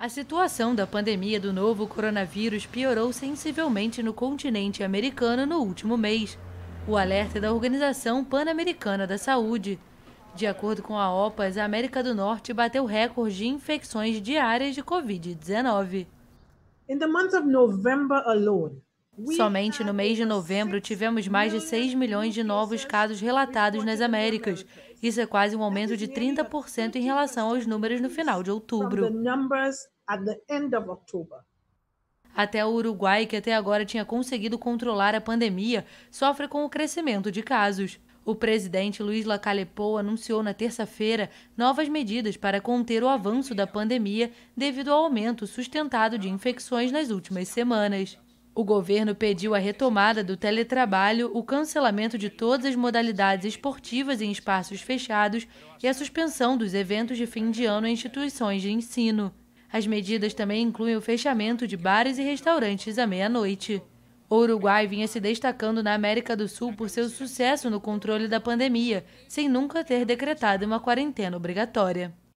A situação da pandemia do novo coronavírus piorou sensivelmente no continente americano no último mês. O alerta é da Organização Pan-Americana da Saúde. De acordo com a OPAS, a América do Norte bateu recorde de infecções diárias de Covid-19. In the month of November alone, Somente no mês de novembro tivemos mais de 6 milhões de novos casos relatados nas Américas. Isso é quase um aumento de 30% em relação aos números no final de outubro. Até o Uruguai, que até agora tinha conseguido controlar a pandemia, sofre com o crescimento de casos. O presidente Luiz Lacalepo anunciou na terça-feira novas medidas para conter o avanço da pandemia devido ao aumento sustentado de infecções nas últimas semanas. O governo pediu a retomada do teletrabalho, o cancelamento de todas as modalidades esportivas em espaços fechados e a suspensão dos eventos de fim de ano em instituições de ensino. As medidas também incluem o fechamento de bares e restaurantes à meia-noite. O Uruguai vinha se destacando na América do Sul por seu sucesso no controle da pandemia, sem nunca ter decretado uma quarentena obrigatória.